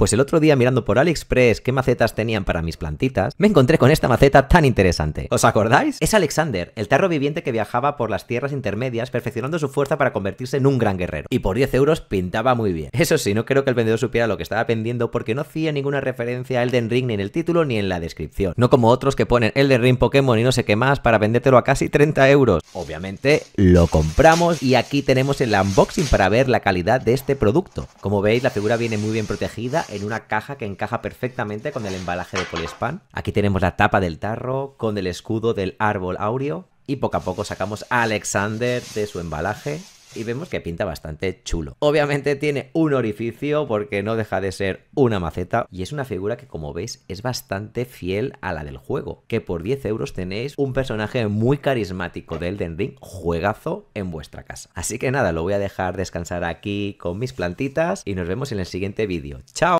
Pues el otro día mirando por AliExpress qué macetas tenían para mis plantitas, me encontré con esta maceta tan interesante. ¿Os acordáis? Es Alexander, el tarro viviente que viajaba por las tierras intermedias perfeccionando su fuerza para convertirse en un gran guerrero. Y por 10 euros pintaba muy bien. Eso sí, no creo que el vendedor supiera lo que estaba vendiendo porque no hacía ninguna referencia a Elden Ring ni en el título ni en la descripción. No como otros que ponen Elden Ring Pokémon y no sé qué más para vendértelo a casi 30 euros. Obviamente lo compramos y aquí tenemos el unboxing para ver la calidad de este producto. Como veis la figura viene muy bien protegida en una caja que encaja perfectamente con el embalaje de Poliespan. Aquí tenemos la tapa del tarro con el escudo del árbol aureo. y poco a poco sacamos a Alexander de su embalaje y vemos que pinta bastante chulo. Obviamente tiene un orificio porque no deja de ser una maceta y es una figura que como veis es bastante fiel a la del juego, que por 10 euros tenéis un personaje muy carismático de Elden Ring, juegazo en vuestra casa. Así que nada, lo voy a dejar descansar aquí con mis plantitas y nos vemos en el siguiente vídeo. ¡Chao!